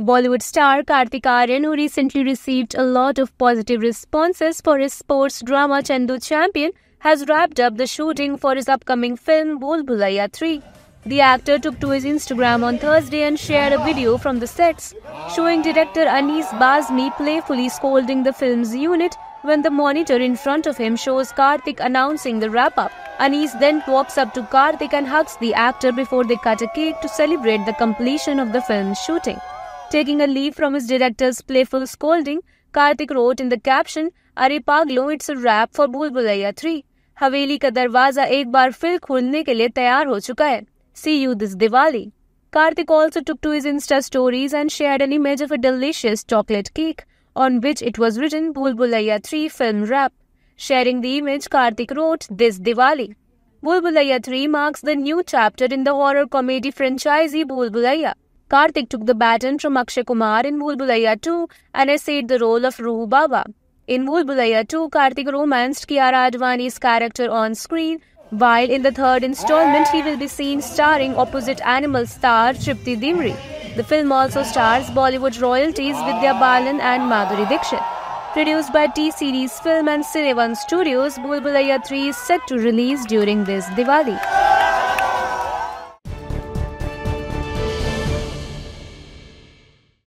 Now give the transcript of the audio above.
Bollywood star Kartik Aaryan, who recently received a lot of positive responses for his sports drama Chandu Champion, has wrapped up the shooting for his upcoming film Bol Bulaya 3. The actor took to his Instagram on Thursday and shared a video from the sets, showing director Anis Bazmi playfully scolding the film's unit when the monitor in front of him shows Karthik announcing the wrap-up. Anis then walks up to Karthik and hugs the actor before they cut a cake to celebrate the completion of the film's shooting. Taking a leaf from his director's playful scolding, Karthik wrote in the caption, अरे paglo? It's a rap for Bulbulaya 3. Haveli ka darwaza ek बार फिर khulne ke liye tayar ho chuka hai. See you this Diwali." Karthik also took to his Insta stories and shared an image of a delicious chocolate cake on which it was written Bulbulaya 3 film rap. Sharing the image, Karthik wrote, This Diwali. Bulbulaya 3 marks the new chapter in the horror comedy franchisee Bulbulaya. Karthik took the baton from Akshay Kumar in Bhul 2 and essayed the role of Ruhu Baba. In Bhul 2, Karthik romanced Kiara Advani's character on screen, while in the third installment he will be seen starring opposite Animal star Tripti Dimri. The film also stars Bollywood royalties Vidya Balan and Madhuri Dixit. Produced by T-Series Film and Cinevan Studios, Bulbulaya 3 is set to release during this Diwali.